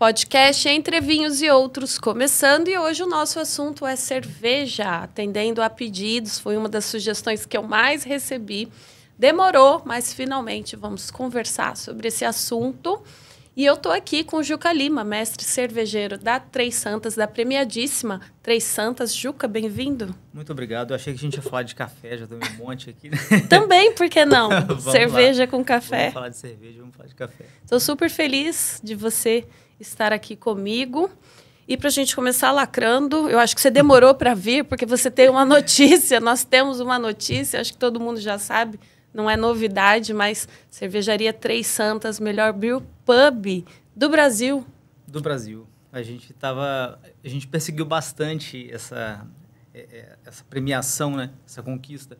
podcast Entre Vinhos e Outros começando e hoje o nosso assunto é cerveja, atendendo a pedidos, foi uma das sugestões que eu mais recebi. Demorou, mas finalmente vamos conversar sobre esse assunto. E eu estou aqui com o Juca Lima, mestre cervejeiro da Três Santas, da premiadíssima Três Santas. Juca, bem-vindo. Muito obrigado. Eu achei que a gente ia falar de café, já tomei um monte aqui. Também, por que não? cerveja lá. com café. Vamos falar de cerveja, vamos falar de café. Estou super feliz de você estar aqui comigo. E para a gente começar lacrando, eu acho que você demorou para vir, porque você tem uma notícia, nós temos uma notícia, acho que todo mundo já sabe, não é novidade, mas Cervejaria Três Santas, melhor brew pub do Brasil. Do Brasil. A gente tava, a gente perseguiu bastante essa é, é, essa premiação, né? Essa conquista.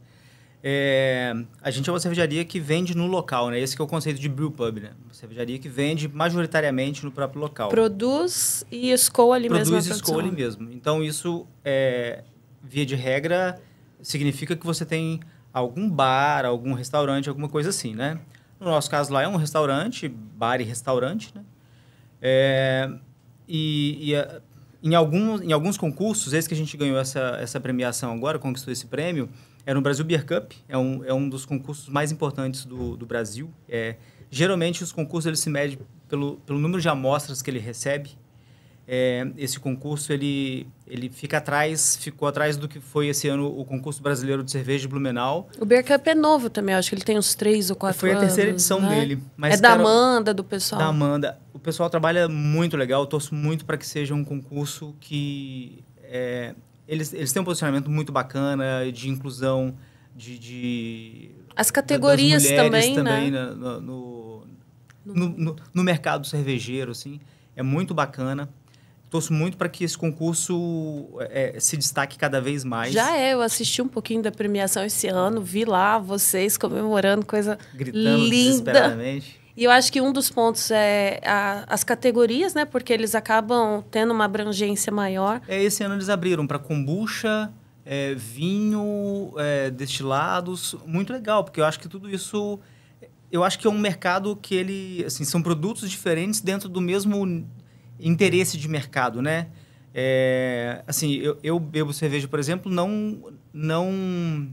É, a gente é uma cervejaria que vende no local, né? Esse é o conceito de brew pub, né? Uma cervejaria que vende majoritariamente no próprio local. Produz e escoa ali Produz mesmo. Produz e escoa ali mesmo. Então, isso, é, via de regra, significa que você tem algum bar, algum restaurante, alguma coisa assim, né? No nosso caso lá é um restaurante, bar e restaurante, né? É, e, e a, é, em, alguns em alguns concursos, esse que a gente ganhou essa, essa premiação agora, conquistou esse prêmio é no Brasil Beer Cup, é um, é um dos concursos mais importantes do, do Brasil. É, geralmente, os concursos eles se medem pelo, pelo número de amostras que ele recebe. É, esse concurso ele, ele fica atrás, ficou atrás do que foi esse ano o concurso brasileiro de cerveja de Blumenau. O Beer Cup é novo também, acho que ele tem uns três ou quatro foi anos. Foi a terceira edição né? dele. Mas, é da Amanda, do pessoal. Da Amanda. O pessoal trabalha muito legal, torço muito para que seja um concurso que é, eles, eles têm um posicionamento muito bacana de inclusão, de. de As categorias das também, também né? né? no, no, no, no, mercado cervejeiro, assim. É muito bacana. Torço muito para que esse concurso é, é, se destaque cada vez mais. Já é, eu assisti um pouquinho da premiação esse ano, vi lá vocês comemorando coisa Gritando linda. Desesperadamente. E eu acho que um dos pontos é a, as categorias, né? Porque eles acabam tendo uma abrangência maior. É, esse ano eles abriram para kombucha, é, vinho, é, destilados. Muito legal, porque eu acho que tudo isso... Eu acho que é um mercado que ele... Assim, são produtos diferentes dentro do mesmo interesse de mercado, né? É, assim, eu, eu bebo cerveja, por exemplo, não... não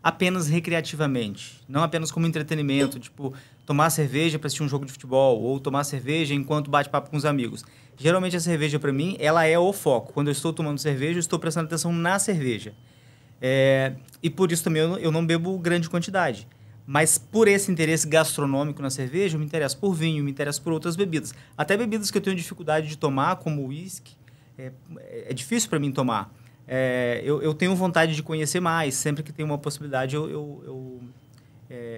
apenas recreativamente, não apenas como entretenimento, tipo, tomar cerveja para assistir um jogo de futebol ou tomar cerveja enquanto bate papo com os amigos. Geralmente a cerveja para mim, ela é o foco. Quando eu estou tomando cerveja, eu estou prestando atenção na cerveja. É, e por isso também eu não, eu não bebo grande quantidade. Mas por esse interesse gastronômico na cerveja, eu me interesso por vinho, me interesso por outras bebidas. Até bebidas que eu tenho dificuldade de tomar, como uísque, é, é, difícil para mim tomar. É, eu, eu, tenho vontade de conhecer mais, sempre que tem uma possibilidade eu, eu, eu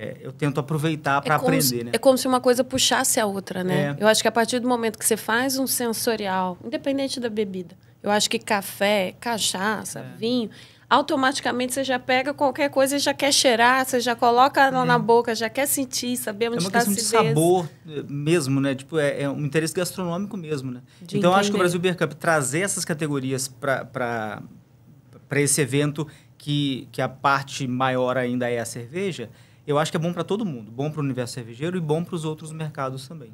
é, eu tento aproveitar para é aprender, se, né? É como se uma coisa puxasse a outra, né? É. Eu acho que a partir do momento que você faz um sensorial, independente da bebida, eu acho que café, cachaça, é. vinho, automaticamente você já pega qualquer coisa e já quer cheirar, você já coloca na é. boca, já quer sentir, saber onde está a É uma tá questão de sabor eh, mesmo, né? Tipo, é, um interesse gastronômico mesmo, né? De então, acho que o Brasil Beer Cup trazer essas categorias para esse evento que, que a parte maior ainda é a cerveja, eu acho que é bom para todo mundo, bom para o universo cervejeiro e bom para os outros mercados também.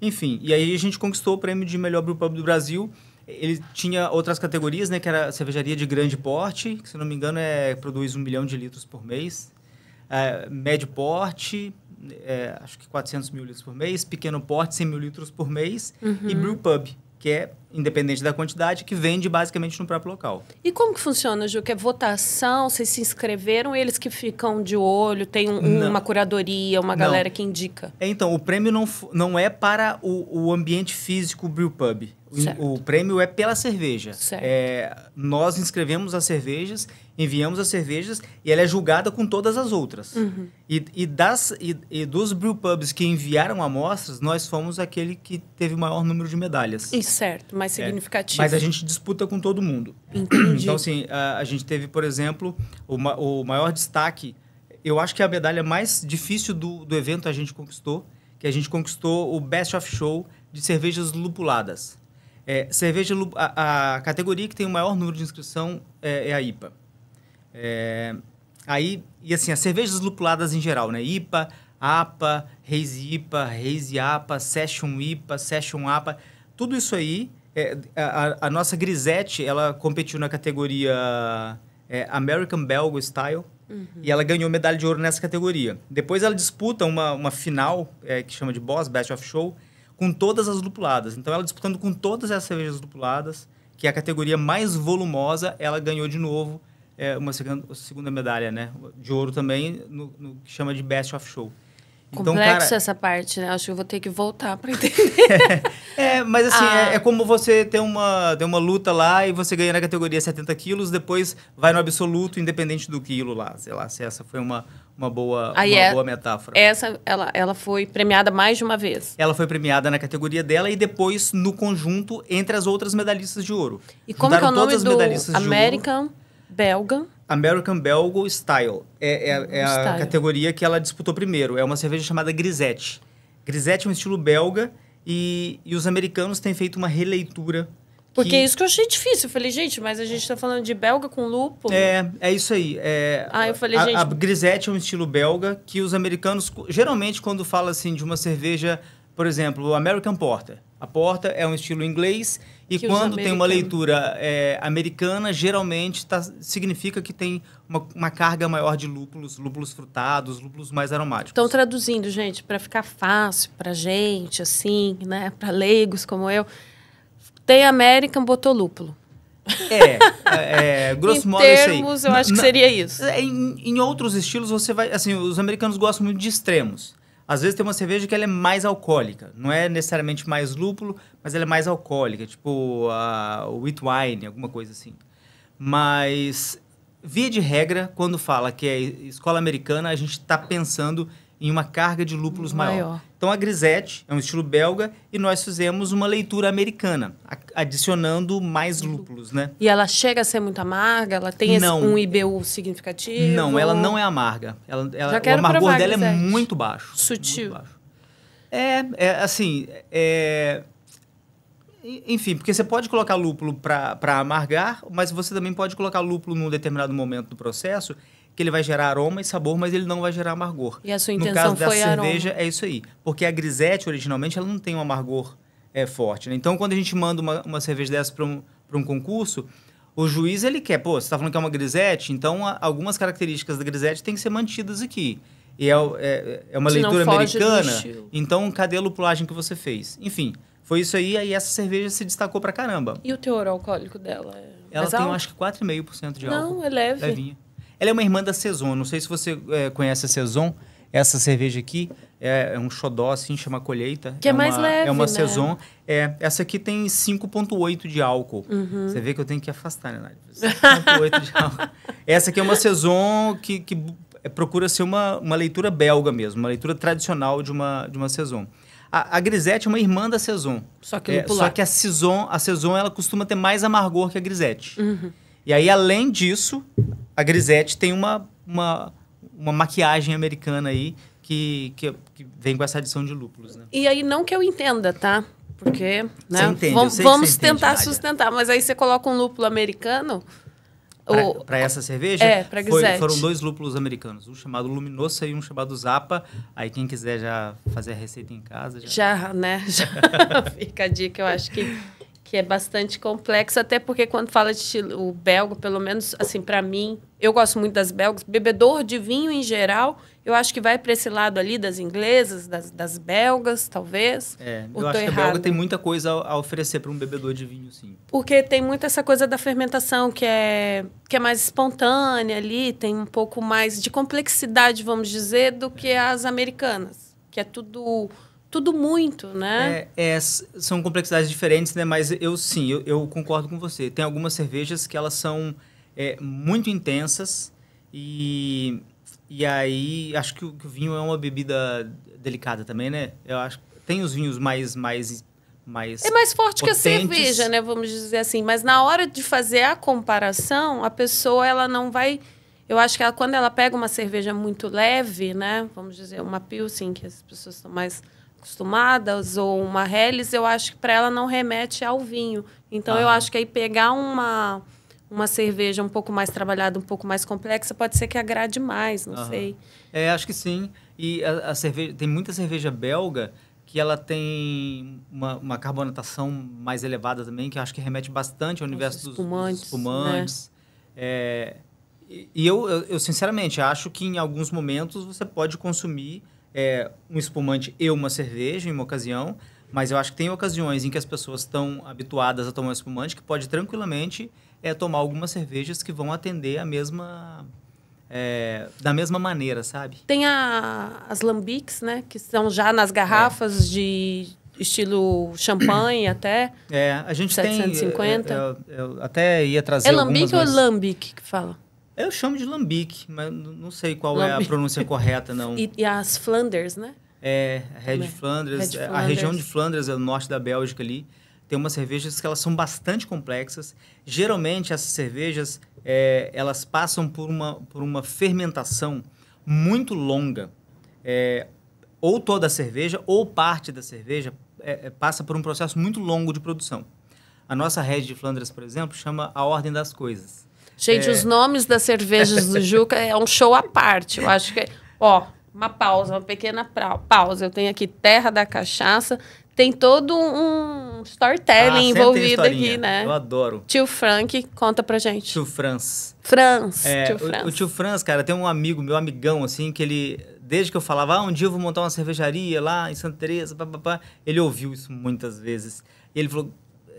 Enfim, e aí a gente conquistou o prêmio de melhor brewpub do Brasil. Ele tinha outras categorias, né, que era cervejaria de grande porte, que se não me engano é produz um milhão de litros por mês, é, médio porte, é, acho que 400 mil litros por mês, pequeno porte 100 mil litros por mês uhum. e brewpub que é independente da quantidade, que vende basicamente no próprio local. E como que funciona, Ju? Que é votação, vocês se inscreveram, eles que ficam de olho, tem um, uma curadoria, uma não. galera que indica? É, então, o prêmio não, não é para o, o ambiente físico brew pub. O, o prêmio é pela cerveja. É, nós inscrevemos as cervejas enviamos as cervejas e ela é julgada com todas as outras. Uhum. E, e, das, e, e dos brewpubs que enviaram amostras, nós fomos aquele que teve o maior número de medalhas. Isso, certo, mais é, significativo. É, mas a gente disputa com todo mundo. Entendi. Então, assim, a, a gente teve, por exemplo, o, o maior destaque, eu acho que a medalha mais difícil do, do evento a gente conquistou, que a gente conquistou o Best of Show de cervejas lupuladas. É, cerveja, a, a, categoria que tem o maior número de inscrição é, é a IPA. É, aí, e assim, as cervejas lupuladas em geral, né? IPA, APA, Reis IPA, Reis APA, Session IPA, Session APA, tudo isso aí. É, a, a, nossa Grisette, ela competiu na categoria é, American Belgo Style. Uhum. E ela ganhou medalha de ouro nessa categoria. Depois ela disputa uma, uma final, é, que chama de Boss, Best of Show, com todas as lupuladas. Então ela disputando com todas as cervejas lupuladas, que é a categoria mais volumosa, ela ganhou de novo é, uma segunda, medalha, né? De ouro também, no, no, que chama de Best of Show. Então, Complexo cara, essa parte, né? Acho que eu vou ter que voltar para entender. é, mas assim, ah. é, é, como você ter uma, ter uma luta lá e você ganha na categoria 70 quilos, depois vai no absoluto, independente do quilo lá. Sei lá, se essa foi uma, uma, boa, uma é, boa metáfora. Essa, ela, ela foi premiada mais de uma vez. Ela foi premiada na categoria dela e depois no conjunto entre as outras medalhistas de ouro. E como que é o nome do American belga. American Belgo Style. É, é, é a Style. categoria que ela disputou primeiro. É uma cerveja chamada Grisette. Grisette é um estilo belga e, e os americanos têm feito uma releitura. Porque que... É isso que eu achei difícil. Eu falei, gente, mas a gente tá falando de belga com lupo. É, é isso aí. É, ah, eu falei, a, gente... A Grisette é um estilo belga que os americanos... Geralmente, quando fala, assim, de uma cerveja... Por exemplo, American Porter. A porta é um estilo inglês e que quando tem uma leitura é, americana, geralmente tá, significa que tem uma, uma, carga maior de lúpulos, lúpulos frutados, lúpulos mais aromáticos. Então, traduzindo, gente, para ficar fácil para gente, assim, né, para leigos como eu, tem American botou lúpulo. É, é, é grosso modo é isso aí. Em termos, eu acho que seria isso. É, em, em outros estilos, você vai... Assim, os americanos gostam muito de extremos. Às vezes tem uma cerveja que ela é mais alcoólica. Não é necessariamente mais lúpulo, mas ela é mais alcoólica. Tipo a, o wheat wine, alguma coisa assim. Mas, via de regra, quando fala que é escola americana, a gente está pensando em uma carga de lúpulos maior. maior. Então a Grisette é um estilo belga e nós fizemos uma leitura americana, adicionando mais lúpulos, né? E ela chega a ser muito amarga? Ela tem esse, um IBU significativo? Não, ela não é amarga. Ela, ela, Já quero o amargor dela é muito baixo. Sutil. Muito baixo. É, é, assim, é... Enfim, porque você pode colocar lúpulo para amargar, mas você também pode colocar lúpulo num determinado momento do processo que ele vai gerar aroma e sabor, mas ele não vai gerar amargor. E a sua intenção no caso da cerveja aroma. é isso aí, porque a grisete originalmente ela não tem um amargor é, forte. Né? Então quando a gente manda uma, uma cerveja dessa para um, um concurso, o juiz ele quer, pô, você está falando que é uma grisete, então a, algumas características da grisete têm que ser mantidas aqui. E é, é, é uma leitura americana, então cadê a lupulagem que você fez? Enfim, foi isso aí, aí essa cerveja se destacou pra caramba. E o teor alcoólico dela? É ela tem, alto? acho que 4,5% de álcool. Não, é leve. Levinha. Ela é uma irmã da Saison. Não sei se você é, conhece a Saison. Essa cerveja aqui é, é um xodó, assim, chama colheita. Que é, é mais uma, leve, É uma né? Saison. É, essa aqui tem 5,8 de álcool. Uhum. Você vê que eu tenho que afastar, né, 5,8 de álcool. Essa aqui é uma Saison que, que é, procura ser uma, uma leitura belga mesmo, uma leitura tradicional de uma, de uma Saison. A, a Grisette é uma irmã da Saison. Só que é, Só que a Saison, a Saison, ela costuma ter mais amargor que a Grisette. Uhum. E aí, além disso, a Grisette tem uma, uma, uma maquiagem americana aí que, que, que, vem com essa adição de lúpulos, né? E aí, não que eu entenda, tá? Porque, né? Entende, vamos, vamos tentar entende, sustentar, mas aí você coloca um lúpulo americano... Para essa cerveja? É, para Grisette. Foi, foram dois lúpulos americanos, um chamado Luminosa e um chamado Zapa. Aí quem quiser já fazer a receita em casa... Já, já né? Já fica a dica, eu acho que que é bastante complexo, até porque quando fala de estilo belga, pelo menos assim para mim, eu gosto muito das belgas, bebedor de vinho em geral, eu acho que vai para esse lado ali das inglesas, das, das belgas, talvez. É, eu acho que a belga tem muita coisa a oferecer para um bebedor de vinho, sim. Porque tem muito essa coisa da fermentação que é que é mais espontânea ali, tem um pouco mais de complexidade, vamos dizer, do que as americanas, que é tudo tudo muito, né? É, é, são complexidades diferentes, né? Mas eu sim, eu, eu, concordo com você. Tem algumas cervejas que elas são é, muito intensas e, e aí acho que o, que o, vinho é uma bebida delicada também, né? Eu acho tem os vinhos mais mais mais é mais forte potentes. que a cerveja, né? Vamos dizer assim. Mas na hora de fazer a comparação, a pessoa ela não vai eu acho que ela, quando ela pega uma cerveja muito leve, né? Vamos dizer, uma pilsen, que as pessoas são mais acostumadas ou uma Helles, eu acho que para ela não remete ao vinho. Então ah. eu acho que aí pegar uma uma cerveja um pouco mais trabalhada, um pouco mais complexa, pode ser que agrade mais, não sei. É, acho que sim. E a, a, cerveja, tem muita cerveja belga que ela tem uma, uma, carbonatação mais elevada também, que eu acho que remete bastante ao Os universo espumantes, dos, espumantes. Né? É, e eu, eu, eu, sinceramente, acho que em alguns momentos você pode consumir é, um espumante e uma cerveja em uma ocasião, mas eu acho que tem ocasiões em que as pessoas estão habituadas a tomar espumante que pode tranquilamente é, tomar algumas cervejas que vão atender a mesma é, da mesma maneira, sabe? Tem a, as lambics, né? Que são já nas é. garrafas é. de estilo champanhe até. É, a gente 750. tem... 750. É, é, até ia trazer É lambique algumas, ou mas... lambic que fala? Eu chamo de lambique, mas não sei qual lambique. é a pronúncia correta, não. E, e, as Flanders, né? É, é? Red é. Flanders. a região de Flandres, é o norte da Bélgica ali, tem umas cervejas que elas são bastante complexas. Geralmente, essas cervejas, é, elas passam por uma, por uma fermentação muito longa. É, ou toda a cerveja, ou parte da cerveja, é, é, passa por um processo muito longo de produção. A nossa Red de Flandres, por exemplo, chama a ordem das coisas. Gente, é... os nomes das cervejas do Juca é um show à parte. Eu acho que. É, ó, uma pausa, uma pequena pausa. Eu tenho aqui Terra da Cachaça. Tem todo um storytelling ah, envolvido aqui, né? Eu adoro. Tio Frank, conta pra gente. Tio Franz. Franz. É, tio Franz. O, o, tio Franz, cara, tem um amigo, meu amigão, assim, que ele. Desde que eu falava, ah, um dia eu vou montar uma cervejaria lá em Santa Teresa, papapá. Ele ouviu isso muitas vezes. E ele falou,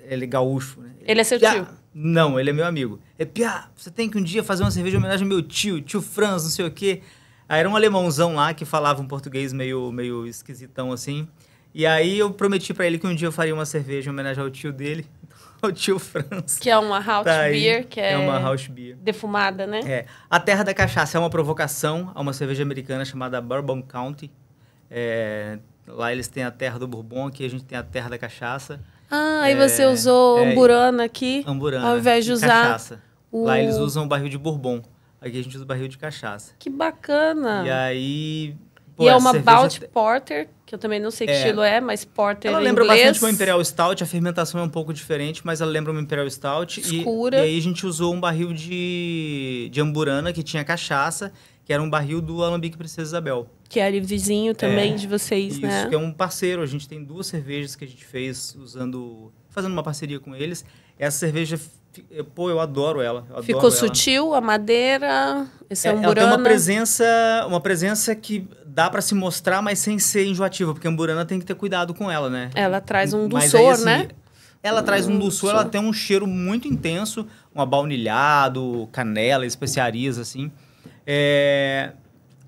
ele é gaúcho, né? Ele, ele é seu tio. Ah, não, ele é meu amigo. É, Pia, você tem que um dia fazer uma cerveja em homenagem ao meu tio, tio Franz, não sei o quê. Aí era um alemãozão lá que falava um português meio, meio esquisitão assim. E aí eu prometi para ele que um dia eu faria uma cerveja em homenagem ao tio dele, ao tio Franz. Que é uma house tá beer, que é, é uma house beer. defumada, né? É. A Terra da Cachaça é uma provocação a uma cerveja americana chamada Bourbon County. É... lá eles têm a terra do bourbon, aqui a gente tem a terra da cachaça. Ah, aí você é, usou é amburana aqui, amburana, ao invés de usar... Cachaça. O... Lá eles usam barril de bourbon. Aqui a gente usa barril de cachaça. Que bacana! E aí... Pô, e é uma cerveja... Balt Porter, que eu também não sei que é. estilo é, mas Porter Ela lembra inglês. bastante uma Imperial Stout, a fermentação é um pouco diferente, mas ela lembra uma Imperial Stout. Escura. E, e aí a gente usou um barril de, de amburana que tinha cachaça que era um barril do Alambique Princesa Isabel. Que é ali vizinho é, também é, de vocês, isso, né? Isso, que é um parceiro. A gente tem duas cervejas que a gente fez usando... Fazendo uma parceria com eles. Essa cerveja... Pô, eu adoro ela. Eu adoro Ficou ela. sutil a madeira, esse é, amburana. Ela tem uma presença, uma presença que dá para se mostrar, mas sem ser enjoativa, porque a hamburana tem que ter cuidado com ela, né? Ela traz um dulçor, assim, né? Ela traz um dulçor, ela tem um cheiro muito intenso, um abaunilhado, canela, especiarias, assim. É...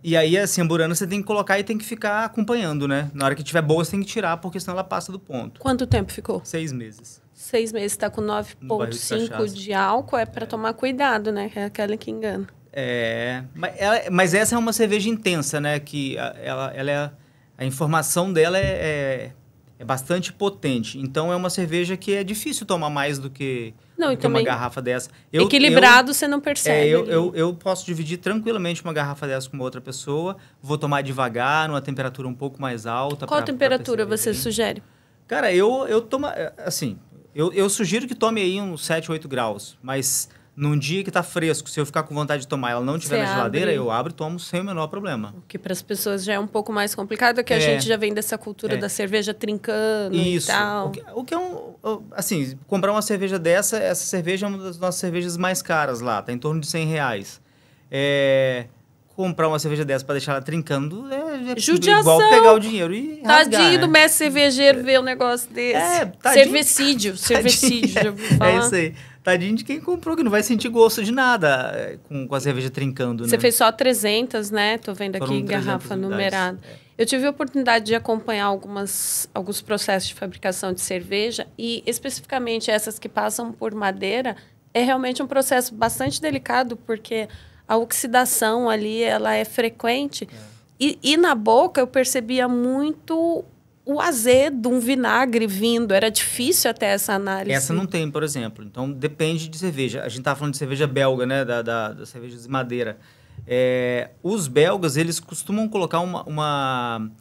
E aí, assim, a Burana você tem que colocar e tem que ficar acompanhando, né? Na hora que tiver boa, você tem que tirar, porque senão ela passa do ponto. Quanto tempo ficou? Seis meses. Seis meses, está com 9,5 de, de álcool, é para é. tomar cuidado, né? É aquela que engana. É, mas, ela, é, mas, essa é uma cerveja intensa, né? Que ela, ela é, a informação dela é, é, é bastante potente. Então é uma cerveja que é difícil tomar mais do que não, e também uma garrafa dessa. Eu, equilibrado eu, você não percebe. É, eu, eu, eu, posso dividir tranquilamente uma garrafa dessa com outra pessoa. Vou tomar devagar, numa temperatura um pouco mais alta. Qual pra, temperatura pra você sugere? Cara, eu, eu tomo. Eh, assim, eu, eu sugiro que tome aí uns 7, 8 graus. Mas num dia que está fresco, se eu ficar com vontade de tomar ela não tiver Você na geladeira, abre. eu abro e tomo sem o menor problema. O que para as pessoas já é um pouco mais complicado, que é. a gente já vem dessa cultura é. da cerveja trincando Isso. e tal. O que, o que é um. Assim, comprar uma cerveja dessa, essa cerveja é uma das nossas cervejas mais caras lá, tá em torno de 100 reais. É, comprar uma cerveja dessa para deixar ela trincando é, é igual pegar o dinheiro e rasgar, Tadinho né? do mestre cervejeiro ver um negócio desse. É, tadinho. Cervecídio, cervecídio, já ouviu é falar? É isso aí. Tadinho de quem comprou, que não vai sentir gosto de nada eh, com, com a cerveja trincando, né? Você fez só 300, né? Tô vendo aqui garrafa numerada. É. Eu tive a oportunidade de acompanhar algumas, alguns processos de fabricação de cerveja e especificamente essas que passam por madeira é realmente um processo bastante delicado porque a oxidação ali ela é frequente é. E, e na boca eu percebia muito o azedo, um vinagre vindo. Era difícil até essa análise. Essa não tem, por exemplo. Então, depende de cerveja. A gente estava falando de cerveja belga, né? Da, da, da cerveja de madeira. É, os belgas, eles costumam colocar uma, uma...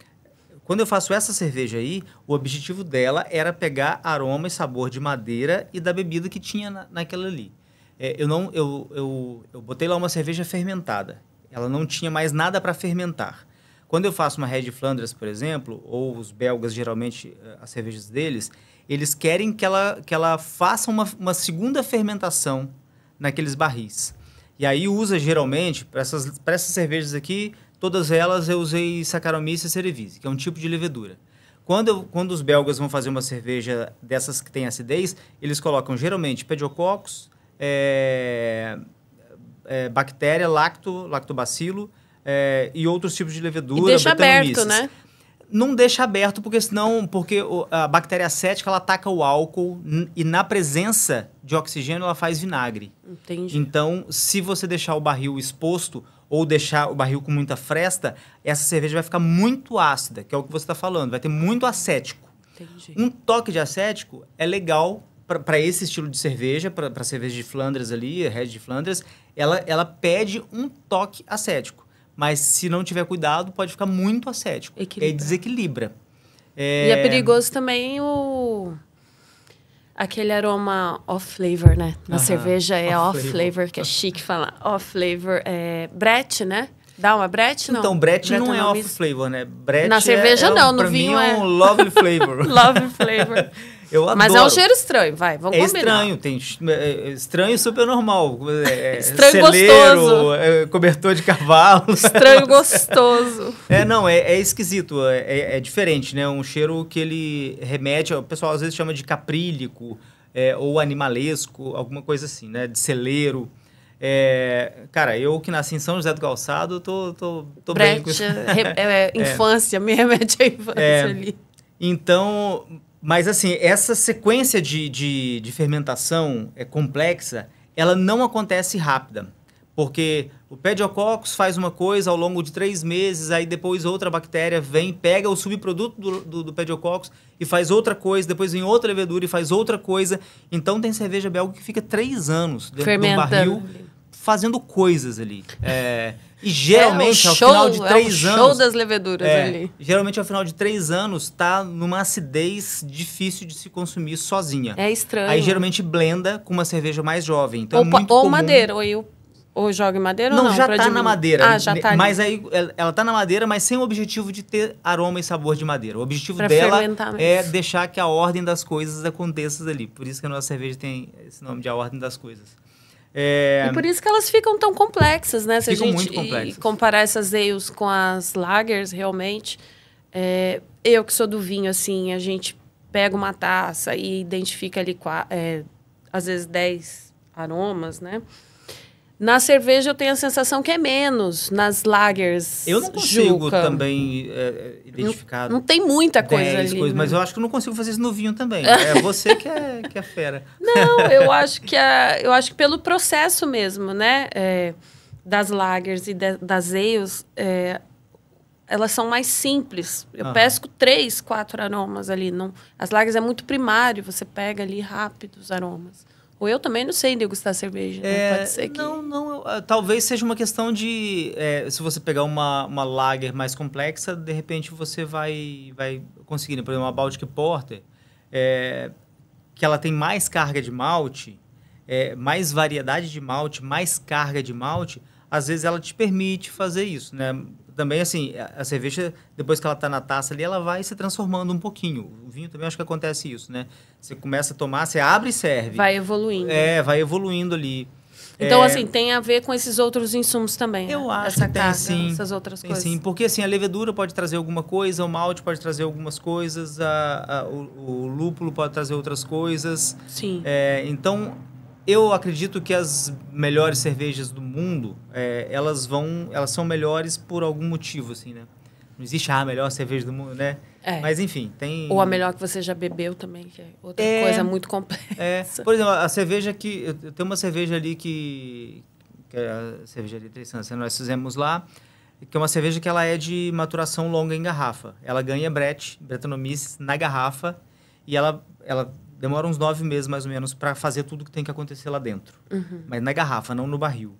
Quando eu faço essa cerveja aí, o objetivo dela era pegar aroma e sabor de madeira e da bebida que tinha na, naquela ali. É, eu não eu, eu, eu botei lá uma cerveja fermentada. Ela não tinha mais nada para fermentar. Quando eu faço uma Red Flanders, por exemplo, ou os belgas, geralmente, eh, as cervejas deles, eles querem que ela, que ela faça uma, uma segunda fermentação naqueles barris. E aí usa, geralmente, para essas, essas cervejas aqui, todas elas eu usei Saccharomyces cerevisiae, que é um tipo de levedura. Quando, eu, quando os belgas vão fazer uma cerveja dessas que tem acidez, eles colocam, geralmente, pediococcus, é, é, bactéria, lacto, lactobacilo é, e outros tipos de levedura. E deixa aberto, né? Não deixa aberto, porque senão, porque a bactéria acética ela ataca o álcool e na presença de oxigênio ela faz vinagre. Entendi. Então, se você deixar o barril exposto ou deixar o barril com muita fresta, essa cerveja vai ficar muito ácida, que é o que você está falando, vai ter muito acético. Entendi. Um toque de acético é legal para esse estilo de cerveja, para cerveja de Flandres ali, Red de Flandres, ela, ela pede um toque acético. Mas se não tiver cuidado, pode ficar muito acético Equilibra. E é, desequilibra. É... E é perigoso também o aquele aroma off flavor, né? Na cerveja é off, flavor. que é chique falar. Off flavor é Brett né? Dá uma Brett não? Então, Brett não é, off é flavor, né? Brett Na é cerveja é, não, é, no vinho mim, é um lovely flavor. lovely flavor. Eu adoro. Mas é um cheiro estranho, vai, vamos é combinar. estranho, tem é, é estranho super normal. É, é, estranho celeiro, gostoso. É, cobertor de cavalo. Estranho gostoso. É, não, é, é esquisito, é, é, diferente, né? Um cheiro que ele remete, o pessoal às vezes chama de caprílico ou animalesco, alguma coisa assim, né? De celeiro. É, cara, eu que nasci em São José do Calçado, tô, tô, tô bem com isso. Re, é, infância, é. me remete à infância ali. Então, mas assim, essa sequência de, de, de fermentação é complexa, ela não acontece rápida. Porque o pediococcus faz uma coisa ao longo de três meses, aí depois outra bactéria vem, pega o subproduto do, do, do pediococcus e faz outra coisa, depois vem outra levedura e faz outra coisa. Então tem cerveja belga que fica três anos dentro do de um barril fazendo coisas ali. É, e geralmente, é um show, ao final de é três é um anos. show das leveduras é, ali. Geralmente, ao final de três anos, tá numa acidez difícil de se consumir sozinha. É estranho. Aí geralmente blenda com uma cerveja mais jovem. Então, ou, é muito ou comum... madeira, ou eu. Ou joga em madeira não, ou não? já tá diminuir. na madeira. Ah, já tá. Mas ali. aí ela tá na madeira, mas sem o objetivo de ter aroma e sabor de madeira. O objetivo pra dela é deixar que a ordem das coisas aconteça ali. Por isso que a nossa cerveja tem esse nome de a ordem das coisas. É... E é por isso que elas ficam tão complexas, né? Se ficam a gente muito complexas. comparar essas ales com as lagers, realmente, é, eu que sou do vinho, assim, a gente pega uma taça e identifica ali, é, às vezes, 10 aromas, né? Na cerveja eu tenho a sensação que é menos, nas lagers. Eu não consigo Juca. também é, identificar. Não, não, tem muita coisa ali. Coisas, Mas né? eu acho que não consigo fazer isso no vinho também. É você que é, que é fera. Não, eu acho que a, eu acho que pelo processo mesmo, né? É, das lagers e de, das eios, é, elas são mais simples. Eu uhum. pesco três, quatro aromas ali. Não, as lagers é muito primário, você pega ali rápido os aromas. Ou eu também não sei degustar cerveja. Né? É, né? Pode ser que. Não, não. Ah, talvez seja uma questão de. É, se você pegar uma, uma lager mais complexa, de repente você vai, vai conseguir. Né? Por exemplo, uma Baltic Porter, é, que ela tem mais carga de malte, é, mais variedade de malte, mais carga de malte, às vezes ela te permite fazer isso, né? também, assim, a, cerveja, depois que ela está na taça ali, ela vai se transformando um pouquinho. O vinho também acho que acontece isso, né? Você começa a tomar, você abre e serve. Vai evoluindo. É, vai evoluindo ali. Então, é... assim, tem a ver com esses outros insumos também. Eu né? acho Essa que carga, tem, sim. Essas outras tem, coisas. Sim, porque assim, a levedura pode trazer alguma coisa, o malte pode trazer algumas coisas, a, a o, o, lúpulo pode trazer outras coisas. Sim. É, então eu acredito que as melhores cervejas do mundo, é, elas vão, elas são melhores por algum motivo, assim, né? Não existe ah, a melhor cerveja do mundo, né? É. Mas enfim, tem. Ou a melhor que você já bebeu também, que é outra é... coisa muito complexa. É, por exemplo, a cerveja que. Eu tenho uma cerveja ali que. que é a cervejaria Três Santos, assim, nós fizemos lá, que é uma cerveja que ela é de maturação longa em garrafa. Ela ganha Brett, Bretanomyces, na garrafa, e ela, ela demora uns nove meses mais ou menos para fazer tudo que tem que acontecer lá dentro. Uhum. Mas na garrafa, não no barril.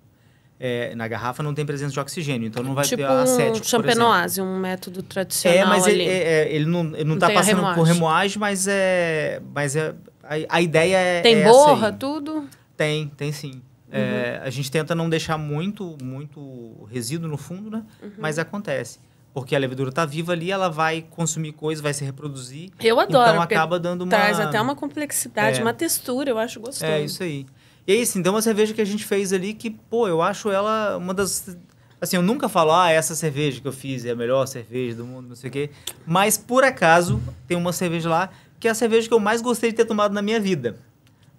É, na garrafa não tem presença de oxigênio, então não vai tipo ter acético. Um champenoise, um método é, tradicional. É, mas é, ele, é, ele, não, ele não, está passando remoagem. por remoagem, mas é. Mas é. A, a ideia é. Tem é borra, tudo? Tem, tem sim. É, uhum. a gente tenta não deixar muito, muito resíduo no fundo, né? Uhum. Mas acontece. Porque a levedura está viva ali, ela vai consumir coisas, vai se reproduzir. Eu então adoro. Então acaba dando uma. Traz até uma complexidade, é. uma textura, eu acho gostoso. É, isso aí. E é isso, assim, então uma cerveja que a gente fez ali que, pô, eu acho ela uma das. Assim, eu nunca falo, ah, essa cerveja que eu fiz é a melhor cerveja do mundo, não sei o quê. Mas, por acaso, tem uma cerveja lá que é a cerveja que eu mais gostei de ter tomado na minha vida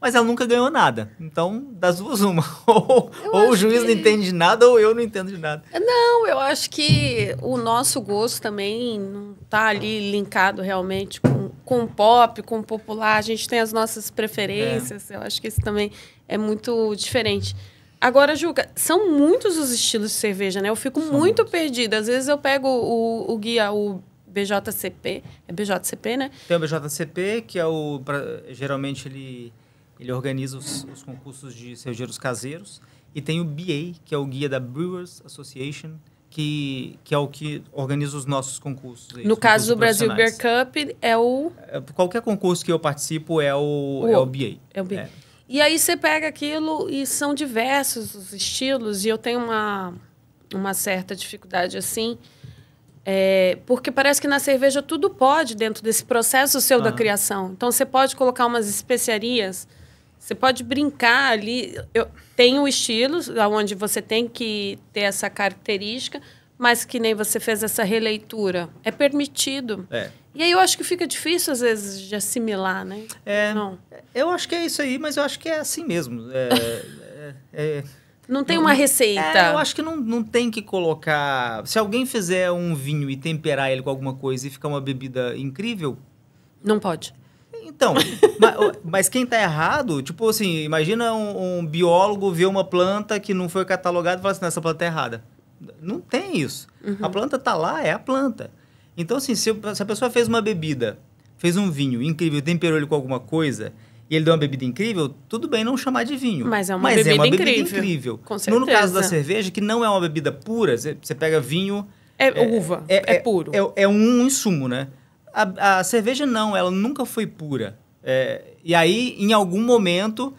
mas ela nunca ganhou nada. Então, das duas, uma. Ou, ou o juiz que... não entende de nada, ou eu não entendo de nada. Não, eu acho que o nosso gosto também não está ali linkado realmente com, com pop, com popular. A gente tem as nossas preferências. É. Eu acho que isso também é muito diferente. Agora, Juca, são muitos os estilos de cerveja, né? Eu fico são muito muitos. perdida. Às vezes eu pego o, o guia, o BJCP. É BJCP, né? Tem o BJCP, que é o. Pra, geralmente ele. Ele organiza os, os concursos de cervejeiros caseiros. E tem o BA, que é o guia da Brewers Association, que, que, é o que organiza os nossos concursos. no concursos caso do Brasil Beer Cup, é o. É, qualquer concurso que eu participo é o, o... É o BA. É o BA. É. E aí você pega aquilo e são diversos os estilos, e eu tenho uma, uma certa dificuldade assim. É, porque parece que na cerveja tudo pode dentro desse processo seu da criação. Então você pode colocar umas especiarias você pode brincar ali. Eu tenho estilos onde você tem que ter essa característica, mas que nem você fez essa releitura. É permitido. É. E aí eu acho que fica difícil, às vezes, de assimilar, né? É, não. Eu acho que é isso aí, mas eu acho que é assim mesmo. É, é, é, é. não tem não, uma receita. É, eu acho que não, não tem que colocar. Se alguém fizer um vinho e temperar ele com alguma coisa e ficar uma bebida incrível. Não pode. Então, mas, mas, quem tá errado, tipo assim, imagina um, um, biólogo ver uma planta que não foi catalogada e falar assim, essa planta é errada. Não tem isso. Uhum. A planta tá lá, é a planta. Então, assim, se, se, a pessoa fez uma bebida, fez um vinho incrível, temperou ele com alguma coisa, e ele deu uma bebida incrível, tudo bem não chamar de vinho. Mas é uma, mas é bebida, é uma bebida incrível. Com certeza. No, caso da cerveja, que não é uma bebida pura, você pega vinho... É, é uva, é, é, é puro. É, é um insumo, né? a, a cerveja não, ela nunca foi pura. É, e aí, em algum momento,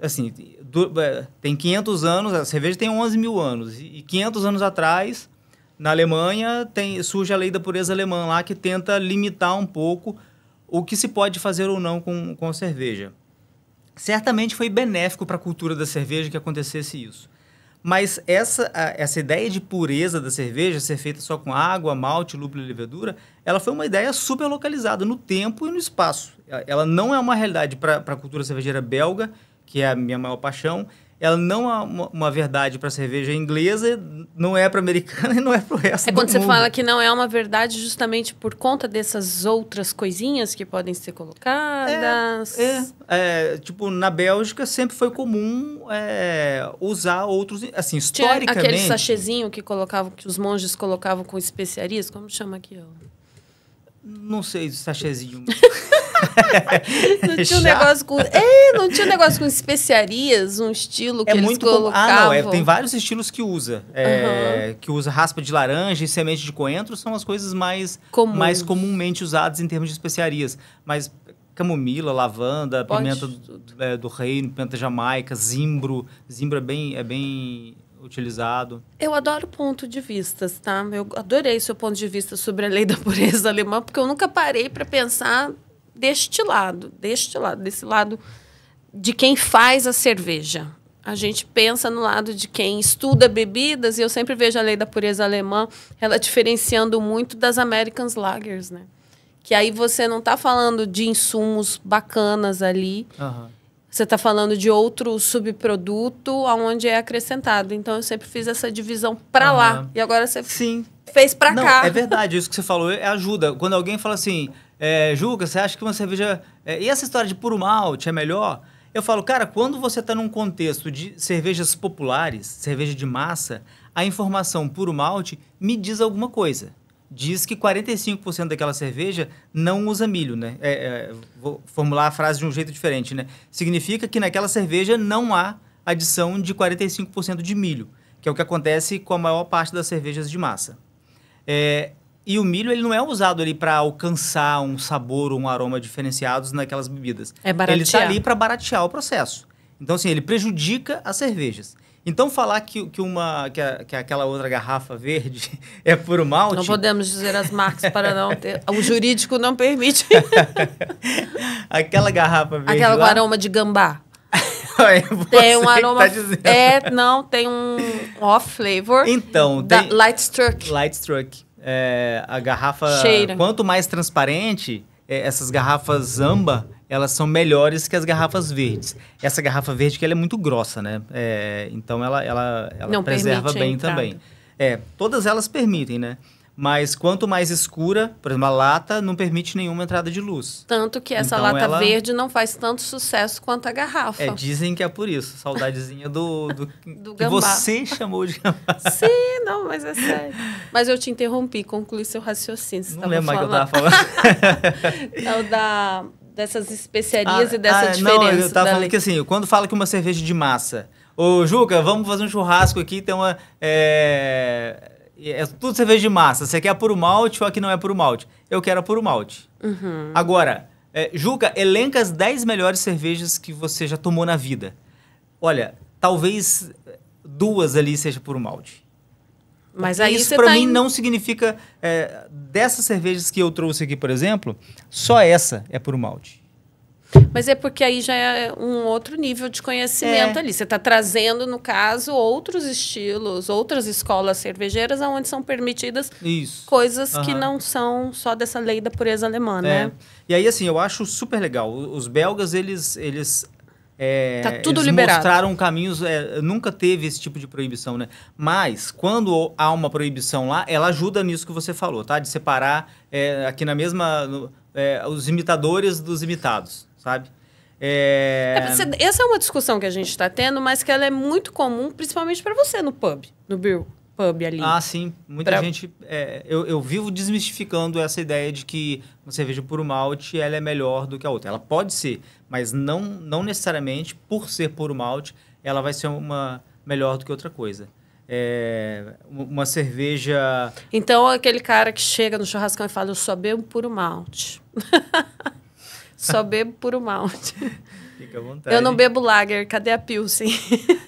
assim, do, é, tem 500 anos, a cerveja tem 11 mil anos, e 500 anos atrás, na Alemanha, tem, surge a lei da pureza alemã lá, que tenta limitar um pouco o que se pode fazer ou não com, com a cerveja. Certamente foi benéfico para a cultura da cerveja que acontecesse isso. Mas essa, essa ideia de pureza da cerveja, ser feita só com água, malte, lúpulo e levedura, ela foi uma ideia super localizada no tempo e no espaço. Ela não é uma realidade para a cultura cervejeira belga, que é a minha maior paixão, ela não é uma, uma verdade para a cerveja inglesa, não é para americana e não é para o resto. É quando você fala que não é uma verdade justamente por conta dessas outras coisinhas que podem ser colocadas. É, é, é tipo na Bélgica sempre foi comum é, usar outros, assim historicamente. Tinha aquele sachezinho que colocavam, que os monges colocavam com especiarias, como chama aqui? Não sei, sachezinho. não tinha um negócio com. É, não tinha um negócio com especiarias, um estilo que é eles muito colocavam. Ah, não, é, tem vários estilos que usa. É, uhum. Que usa raspa de laranja e semente de coentro são as coisas mais, mais comumente usadas em termos de especiarias. Mas camomila, lavanda, Pode pimenta do, é, do reino, pimenta jamaica, zimbro. Zimbro é bem, é bem utilizado. Eu adoro ponto de vistas, tá? Eu adorei seu ponto de vista sobre a lei da pureza alemã, porque eu nunca parei para pensar deste lado, deste lado, desse lado de quem faz a cerveja. A gente pensa no lado de quem estuda bebidas, e eu sempre vejo a lei da pureza alemã, ela diferenciando muito das American Lagers, né? Que aí você não está falando de insumos bacanas ali, uhum. você está falando de outro subproduto aonde é acrescentado. Então eu sempre fiz essa divisão para uhum. lá. E agora você Sim. fez para cá. É verdade, isso que você falou é ajuda. Quando alguém fala assim, é, Juca, você acha que uma cerveja. É, e essa história de puro malte é melhor? Eu falo, cara, quando você está num contexto de cervejas populares, cerveja de massa, a informação puro malte me diz alguma coisa. Diz que 45% daquela cerveja não usa milho, né? É, é, vou formular a frase de um jeito diferente, né? Significa que naquela cerveja não há adição de 45% de milho, que é o que acontece com a maior parte das cervejas de massa. É, e o milho ele não é usado ali para alcançar um sabor ou um aroma diferenciados naquelas bebidas. É baratear. Ele está ali para baratear o processo. Então, assim, ele prejudica as cervejas. Então, falar que, que, uma, que, a, que aquela outra garrafa verde é puro malte... Não podemos dizer as marcas para não ter... O jurídico não permite. aquela garrafa verde Aquela lá... aroma de gambá. tem um tá aroma... Tá é, não, tem um off-flavor. Então, tem... Light Struck. Light Struck é, a garrafa. Cheira. Quanto mais transparente, é, essas garrafas amba, elas são melhores que as garrafas verdes. Essa garrafa verde que ela é muito grossa, né? É, então ela, ela, ela Não preserva bem também. É, todas elas permitem, né? Mas quanto mais escura, por exemplo, a lata não permite nenhuma entrada de luz. Tanto que essa então, lata ela... verde não faz tanto sucesso quanto a garrafa. É, dizem que é por isso. Saudadezinha do, do, do que você chamou de gambá. Sim, não, mas é sério. Mas eu te interrompi, conclui seu raciocínio. Não lembro mais o que eu estava falando. é o da, dessas especiarias ah, e dessa ah, diferença. Não, eu estava falando que assim, quando fala que uma cerveja é de massa... Ô, Juca, vamos fazer um churrasco aqui, tem uma... É é tudo cerveja de massa. Você quer a puro malte ou a que não é puro malte? Eu quero a puro malte. Uhum. Agora, é, Juca, elenca as 10 melhores cervejas que você já tomou na vida. Olha, talvez duas ali seja puro malte. Mas aí isso para tá mim não significa é, dessas cervejas que eu trouxe aqui, por exemplo, só essa é puro malte. Mas é porque aí já é um outro nível de conhecimento é. ali. Você está trazendo, no caso, outros estilos, outras escolas cervejeiras onde são permitidas Isso. coisas uhum. que não são só dessa lei da pureza alemã, é. né? E aí, assim, eu acho super legal. Os belgas, eles, eles é, tá tudo eles liberado. mostraram caminhos. É, nunca teve esse tipo de proibição, né? Mas quando há uma proibição lá, ela ajuda nisso que você falou, tá? De separar é, aqui na mesma. É, os imitadores dos imitados sabe? É... É, essa é uma discussão que a gente está tendo, mas que ela é muito comum, principalmente para você no pub, no bill pub ali. Ah, sim. Muita pra... gente... É, eu, eu vivo desmistificando essa ideia de que uma cerveja puro malte ela é melhor do que a outra. Ela pode ser, mas não, não necessariamente por ser puro malte ela vai ser uma melhor do que outra coisa. É, uma cerveja... Então, aquele cara que chega no churrascão e fala, eu só bebo puro malte. Só bebo puro malte. Fica à vontade. Eu não bebo lager, cadê a Pilsen?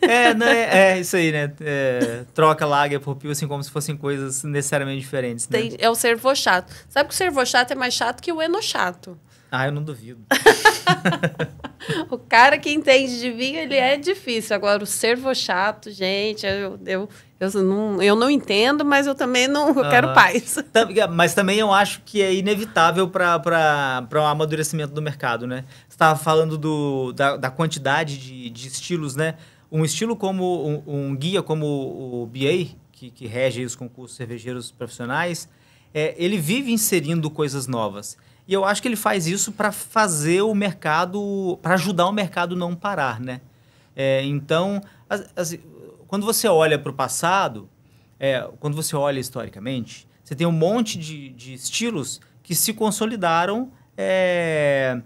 é, é, é isso aí, né? É, troca lager por Pilsen como se fossem coisas necessariamente diferentes, né? Tem, é o servo chato. Sabe que o servo chato é mais chato que o eno chato Ah, eu não duvido. o cara que entende de vinho, ele é difícil. Agora, o servo chato, gente, eu, eu, eu não, eu não entendo, mas eu também não eu quero ah. paz. Tá, mas também eu acho que é inevitável para o um amadurecimento do mercado, né? Você estava falando do, da, da quantidade de, de, estilos, né? Um estilo como um, um guia como o BA, que, que rege os concursos cervejeiros profissionais, é, ele vive inserindo coisas novas. E eu acho que ele faz isso para fazer o mercado, para ajudar o mercado não parar, né? É, então, quando você olha para o passado, é, quando você olha historicamente, você tem um monte de, de estilos que se consolidaram é,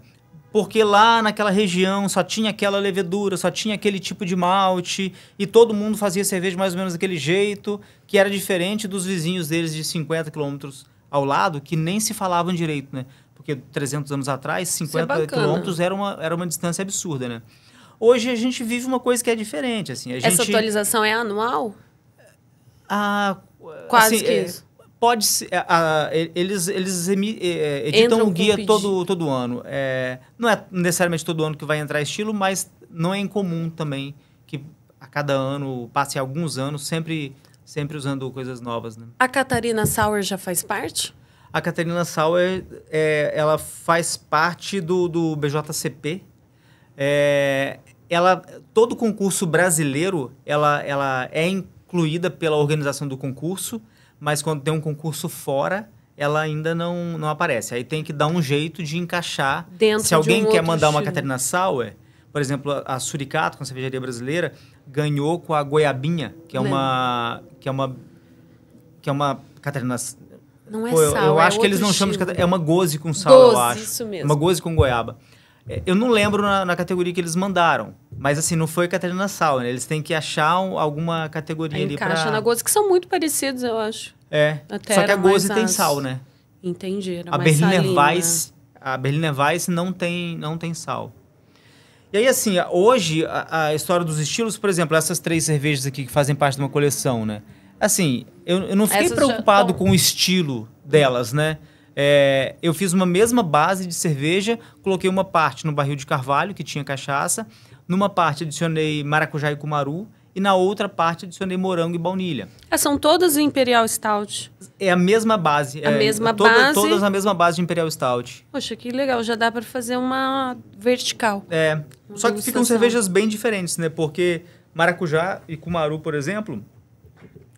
porque lá naquela região só tinha aquela levedura, só tinha aquele tipo de malte e todo mundo fazia cerveja mais ou menos daquele jeito, que era diferente dos vizinhos deles de 50 quilômetros ao lado, que nem se falavam direito, né? Porque 300 anos atrás, 50 é quilômetros era uma, era uma distância absurda, né? Hoje a gente vive uma coisa que é diferente, assim. Essa gente... atualização é anual? Ah, Quase assim, que é, isso. Pode ser. É, é, eles eles emi, é, editam o um guia todo, todo ano. É, não é necessariamente todo ano que vai entrar estilo, mas não é incomum também que a cada ano, passe alguns anos, sempre, sempre usando coisas novas. Né? A Catarina Sauer já faz parte? A Catarina Sauer, é, ela faz parte do, do BJCP. É, ela, todo concurso brasileiro, ela, ela é incluída pela organização do concurso, mas quando tem um concurso fora, ela ainda não, não aparece. Aí tem que dar um jeito de encaixar. Dentro Se alguém um quer mandar uma Catarina Sauer, por exemplo, a Suricato, com a cervejaria brasileira, ganhou com a Goiabinha, que é Lembra. É uma. que é uma. que é uma. Catarina. Não é Pô, sal, Eu, eu é acho que eles não estilo. chamam de Catarina. É uma goze com sal, eu acho. Isso mesmo. Uma goze com goiaba. É, eu não lembro na, na, categoria que eles mandaram. Mas assim, não foi Catarina né? Eles têm que achar um, alguma categoria Aí ali encaixa na Goze, que são muito parecidos, eu acho. É. Até Só que a Goze tem as... sal, né? Entendi. Era a Berliner Weiss... A Berliner Weiss não tem, não tem sal. E aí, assim, hoje, a, a história dos estilos, por exemplo, essas três cervejas aqui que fazem parte de uma coleção, né? Assim, eu, eu não fiquei essas preocupado com o estilo delas, né? É, eu fiz uma mesma base de cerveja, coloquei uma parte no barril de carvalho, que tinha cachaça, numa parte adicionei maracujá e cumaru, e na outra parte adicionei morango e baunilha. Ah, são todas Imperial Stout? É a mesma base. A é, mesma toda, base? Todas a mesma base de Imperial Stout. Poxa, que legal. Já dá para fazer uma vertical. É. Uma Só que ficam cervejas bem diferentes, né? Porque maracujá e cumaru, por exemplo,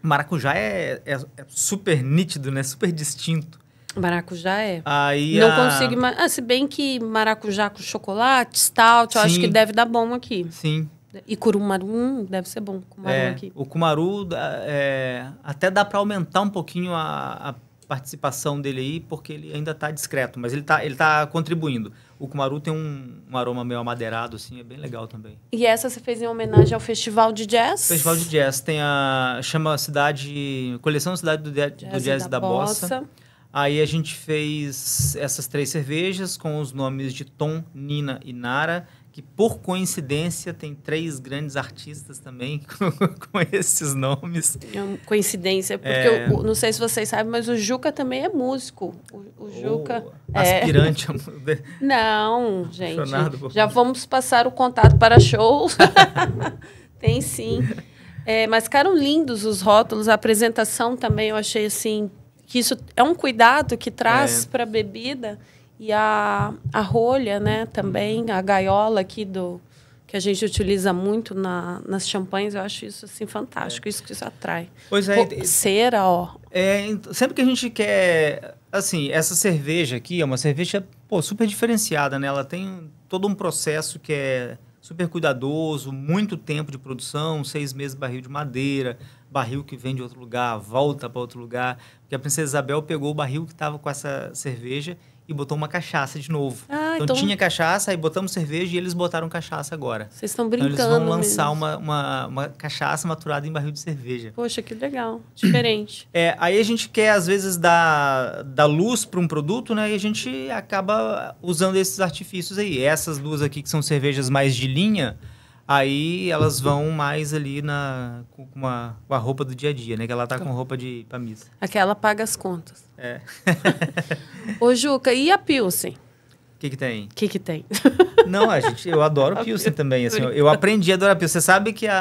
maracujá é, é, é super nítido, né? Super distinto. Maracujá é. Aí não a... consigo mais. Ah, se bem que maracujá com chocolate, stout, Sim. eu acho que deve dar bom aqui. Sim. E curumaru hum, deve ser bom. Cumaru é, aqui. O cumaru é, até dá para aumentar um pouquinho a, a, participação dele aí, porque ele ainda está discreto, mas ele está ele tá contribuindo. O cumaru tem um, um, aroma meio amadeirado, assim, é bem legal também. E essa você fez em homenagem ao Festival de Jazz? Festival de Jazz tem a chama a cidade coleção Cidade do, de, jazz do Jazz da, da Bossa. Bossa Aí a gente fez essas três cervejas com os nomes de Tom, Nina e Nara, que por coincidência tem três grandes artistas também com esses nomes. É uma coincidência, porque é... eu, não sei se vocês sabem, mas o Juca também é músico. O, o Juca. Oh, é... Aspirante música. Não, gente. Já vamos passar o contato para shows. tem sim. É, mas ficaram lindos os rótulos, a apresentação também eu achei assim que isso é um cuidado que traz é. para a bebida e a, a rolha, né, também, a gaiola aqui do que a gente utiliza muito na, nas champanhes, eu acho isso assim fantástico, é. isso que isso atrai. Pois é, Pô, cera, ó. É, sempre que a gente quer, assim, essa cerveja aqui é uma cerveja pô, super diferenciada, né? Ela tem todo um processo que é super cuidadoso, muito tempo de produção, seis meses barril de madeira, barril que vem de outro lugar, volta para outro lugar. Porque a princesa Isabel pegou o barril que estava com essa cerveja e botou uma cachaça de novo. Ah, então, então, tinha cachaça, aí botamos cerveja e eles botaram cachaça agora. Vocês estão brincando. Então, eles vão lançar uma, uma, uma, cachaça maturada em barril de cerveja. Poxa, que legal. Diferente. É, aí a gente quer, às vezes, dar, dar luz para um produto, né? E a gente acaba usando esses artifícios aí. Essas duas aqui, que são cervejas mais de linha, Aí elas vão mais ali na, com, uma, com a roupa do dia a dia, né? Que ela tá com roupa de camisa. Aquela paga as contas. É. Ô, Juca, e a Pilsen? O que, que tem? O que, que tem? Não, a gente, eu adoro Pilsen também. Assim, eu, eu aprendi a adorar Pilsen. Você sabe que a,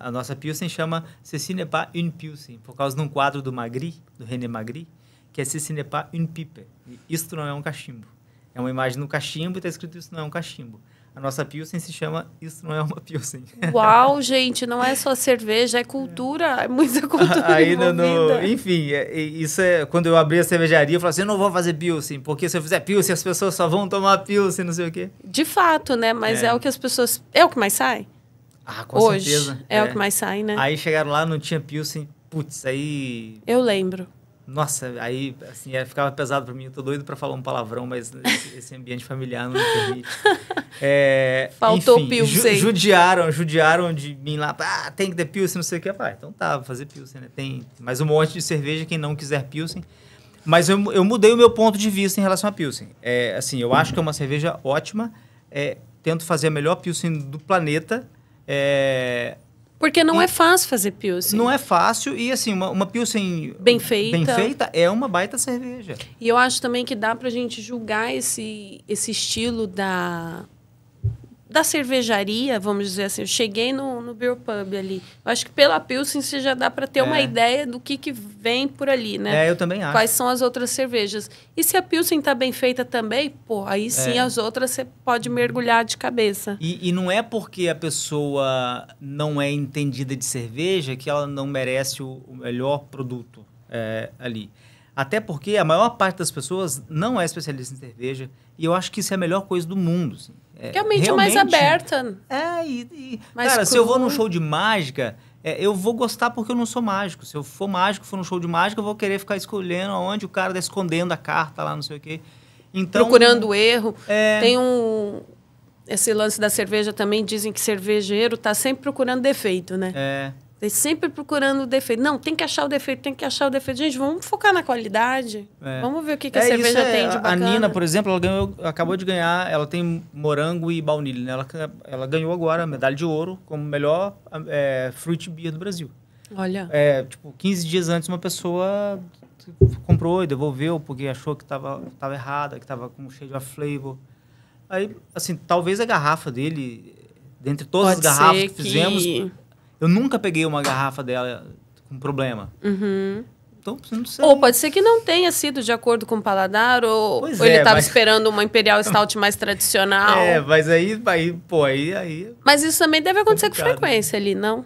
a, a nossa Pilsen chama Cecinepa une Pilsen, por causa de um quadro do Magri, do René Magri, que é Cecinepa une Pipe. Isto não é um cachimbo. É uma imagem no cachimbo e está escrito isso não é um cachimbo. A nossa Pilsen se chama Isso Não É Uma Pilsen. Uau, gente, não é só cerveja, é cultura, é muita cultura. Aí no, enfim, é, isso é. Quando eu abri a cervejaria, eu falei assim: eu não vou fazer Pilsen, porque se eu fizer Pilsen, as pessoas só vão tomar Pilsen, não sei o quê. De fato, né? Mas é, é o que as pessoas. É o que mais sai? Ah, com Hoje, certeza. É, é, o é. que mais sai, né? Aí chegaram lá, não tinha Pilsen. Putz, aí. Eu lembro. Nossa, aí assim, é, ficava pesado para mim. Eu tô doido para falar um palavrão, mas esse, ambiente familiar não me permite. É, Faltou enfim, pilsen. Ju, judiaram, judiaram de mim lá. Ah, tem que ter pilsen, não sei o que. Ah, então tá, vou fazer pilsen, né? Tem mais um monte de cerveja, quem não quiser pilsen. Mas eu, eu mudei o meu ponto de vista em relação a pilsen. É, assim, eu acho que é uma cerveja ótima. É, tento fazer a melhor pilsen do planeta. É, porque não e hum. é fácil fazer Pilsen. Não é fácil e, assim, uma, uma Pilsen bem feita. bem feita é uma baita cerveja. E eu acho também que dá pra gente julgar esse, esse estilo da, da cervejaria, vamos dizer assim, eu cheguei no, no beer pub ali. Eu acho que pela Pilsen você já dá para ter é. uma ideia do que, que vem por ali, né? É, eu também acho. Quais são as outras cervejas. E se a Pilsen tá bem feita também, pô, aí sim é. as outras você pode mergulhar de cabeça. E, e, não é porque a pessoa não é entendida de cerveja que ela não merece o, o melhor produto é, ali. Até porque a maior parte das pessoas não é especialista em cerveja e eu acho que isso é a melhor coisa do mundo, assim. É, é a mente é mais aberta. É, e. e cara, cru. se eu vou num show de mágica, é, eu vou gostar porque eu não sou mágico. Se eu for mágico, for num show de mágica, eu vou querer ficar escolhendo aonde o cara tá escondendo a carta lá, não sei o quê. Então, Procurando o erro. É... Tem um. Esse lance da cerveja também dizem que cervejeiro tá sempre procurando defeito, né? É. É sempre procurando o defeito. Não, tem que achar o defeito, tem que achar o defeito. Gente, vamos focar na qualidade. É. Vamos ver o que, que é, a cerveja é, tem de bacana. A Nina, por exemplo, ela ganhou, acabou de ganhar, ela tem morango e baunilha. Né? Ela, ela ganhou agora a medalha de ouro como melhor é, fruit beer do Brasil. Olha. É, tipo, 15 dias antes uma pessoa comprou e devolveu porque achou que estava tava errada, que estava com cheio de flavor. Aí, assim, talvez a garrafa dele, dentre todas Pode as garrafas que, que fizemos, eu nunca peguei uma garrafa dela com problema. Uhum. Então, ou pode ser que não tenha sido de acordo com o paladar, ou, ou ele estava é, mas... esperando uma Imperial Stout mais tradicional. É, mas aí, aí pô, aí, aí. É mas isso também deve acontecer complicado. com frequência ali, não?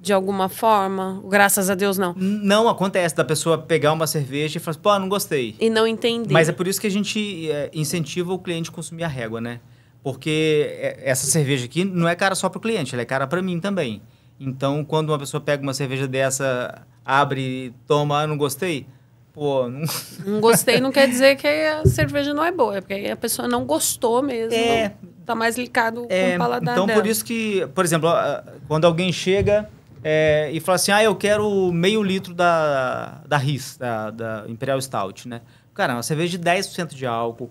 De alguma forma? Graças a Deus, não. Não acontece da pessoa pegar uma cerveja e falar, assim, pô, não gostei. E não entender. Mas é por isso que a gente é, incentiva o cliente a consumir a régua, né? Porque é, essa cerveja aqui não é cara só para o cliente, ela é cara para mim também. Então, quando uma pessoa pega uma cerveja dessa, abre, toma, ah, não gostei, pô, não... não gostei não quer dizer que a cerveja não é boa, é porque a pessoa não gostou mesmo. É. Tá mais ligado é, com o paladar Então, dela. por isso que, por exemplo, quando alguém chega é, e fala assim, ah, eu quero meio litro da, da RIS, da, da Imperial Stout, né? Cara, uma cerveja de 10% de álcool,